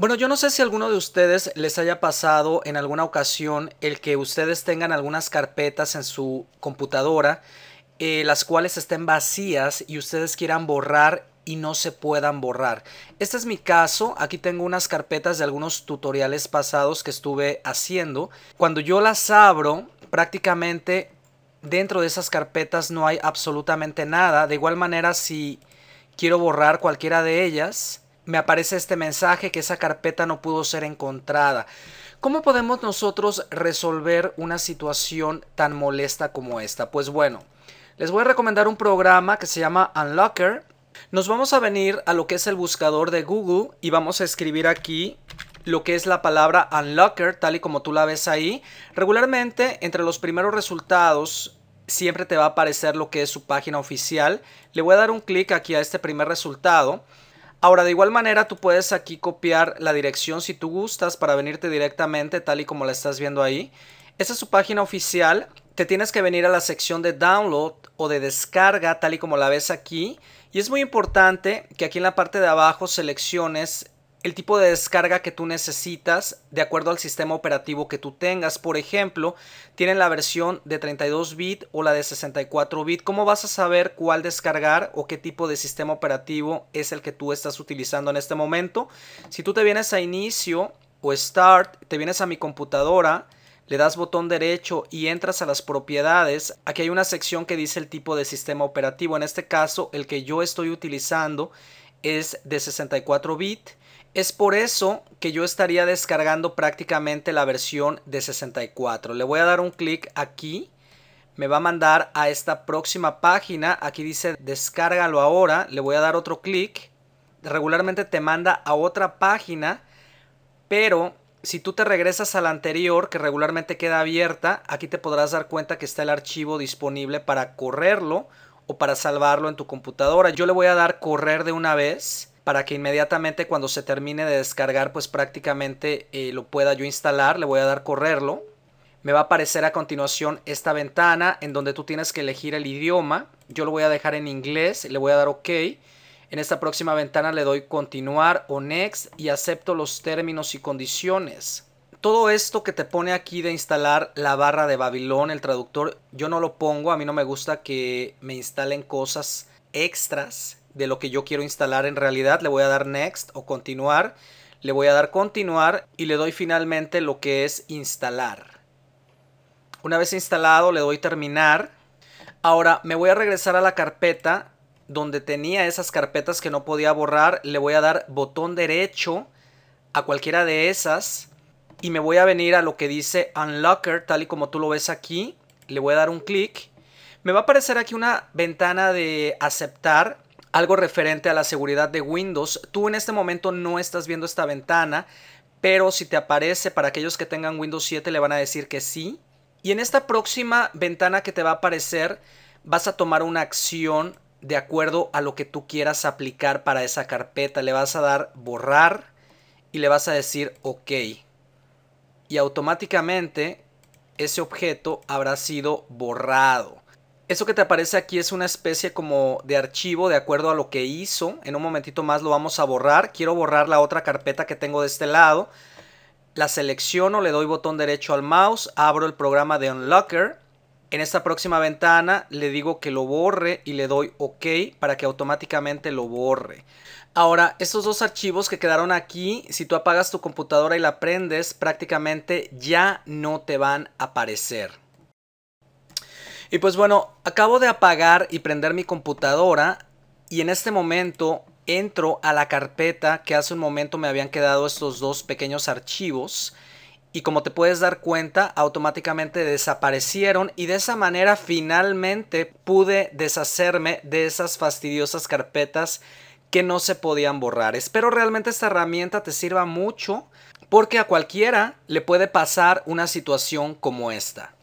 Bueno, yo no sé si a alguno de ustedes les haya pasado en alguna ocasión el que ustedes tengan algunas carpetas en su computadora, eh, las cuales estén vacías y ustedes quieran borrar y no se puedan borrar. Este es mi caso, aquí tengo unas carpetas de algunos tutoriales pasados que estuve haciendo. Cuando yo las abro, prácticamente dentro de esas carpetas no hay absolutamente nada. De igual manera, si quiero borrar cualquiera de ellas, me aparece este mensaje que esa carpeta no pudo ser encontrada. ¿Cómo podemos nosotros resolver una situación tan molesta como esta? Pues bueno, les voy a recomendar un programa que se llama Unlocker. Nos vamos a venir a lo que es el buscador de Google y vamos a escribir aquí lo que es la palabra Unlocker, tal y como tú la ves ahí. Regularmente, entre los primeros resultados siempre te va a aparecer lo que es su página oficial. Le voy a dar un clic aquí a este primer resultado Ahora, de igual manera, tú puedes aquí copiar la dirección si tú gustas para venirte directamente tal y como la estás viendo ahí. Esta es su página oficial. Te tienes que venir a la sección de download o de descarga tal y como la ves aquí. Y es muy importante que aquí en la parte de abajo selecciones el tipo de descarga que tú necesitas de acuerdo al sistema operativo que tú tengas. Por ejemplo, tienen la versión de 32 bit o la de 64 bit. ¿Cómo vas a saber cuál descargar o qué tipo de sistema operativo es el que tú estás utilizando en este momento? Si tú te vienes a inicio o start, te vienes a mi computadora, le das botón derecho y entras a las propiedades, aquí hay una sección que dice el tipo de sistema operativo. En este caso, el que yo estoy utilizando es de 64 bit es por eso que yo estaría descargando prácticamente la versión de 64. Le voy a dar un clic aquí. Me va a mandar a esta próxima página. Aquí dice descárgalo ahora. Le voy a dar otro clic. Regularmente te manda a otra página. Pero si tú te regresas a la anterior, que regularmente queda abierta, aquí te podrás dar cuenta que está el archivo disponible para correrlo o para salvarlo en tu computadora. Yo le voy a dar correr de una vez para que inmediatamente cuando se termine de descargar pues prácticamente eh, lo pueda yo instalar, le voy a dar correrlo. Me va a aparecer a continuación esta ventana en donde tú tienes que elegir el idioma. Yo lo voy a dejar en inglés, le voy a dar OK. En esta próxima ventana le doy continuar o next y acepto los términos y condiciones. Todo esto que te pone aquí de instalar la barra de Babilón, el traductor, yo no lo pongo, a mí no me gusta que me instalen cosas extras de lo que yo quiero instalar en realidad. Le voy a dar next o continuar. Le voy a dar continuar y le doy finalmente lo que es instalar. Una vez instalado le doy terminar. Ahora me voy a regresar a la carpeta donde tenía esas carpetas que no podía borrar. Le voy a dar botón derecho a cualquiera de esas y me voy a venir a lo que dice Unlocker, tal y como tú lo ves aquí. Le voy a dar un clic. Me va a aparecer aquí una ventana de aceptar algo referente a la seguridad de Windows. Tú en este momento no estás viendo esta ventana, pero si te aparece para aquellos que tengan Windows 7 le van a decir que sí. Y en esta próxima ventana que te va a aparecer vas a tomar una acción de acuerdo a lo que tú quieras aplicar para esa carpeta. Le vas a dar borrar y le vas a decir ok. Y automáticamente ese objeto habrá sido borrado. Eso que te aparece aquí es una especie como de archivo de acuerdo a lo que hizo. En un momentito más lo vamos a borrar. Quiero borrar la otra carpeta que tengo de este lado. La selecciono, le doy botón derecho al mouse, abro el programa de Unlocker. En esta próxima ventana le digo que lo borre y le doy OK para que automáticamente lo borre. Ahora, estos dos archivos que quedaron aquí, si tú apagas tu computadora y la prendes, prácticamente ya no te van a aparecer. Y pues bueno, acabo de apagar y prender mi computadora y en este momento entro a la carpeta que hace un momento me habían quedado estos dos pequeños archivos y como te puedes dar cuenta automáticamente desaparecieron y de esa manera finalmente pude deshacerme de esas fastidiosas carpetas que no se podían borrar. Espero realmente esta herramienta te sirva mucho porque a cualquiera le puede pasar una situación como esta.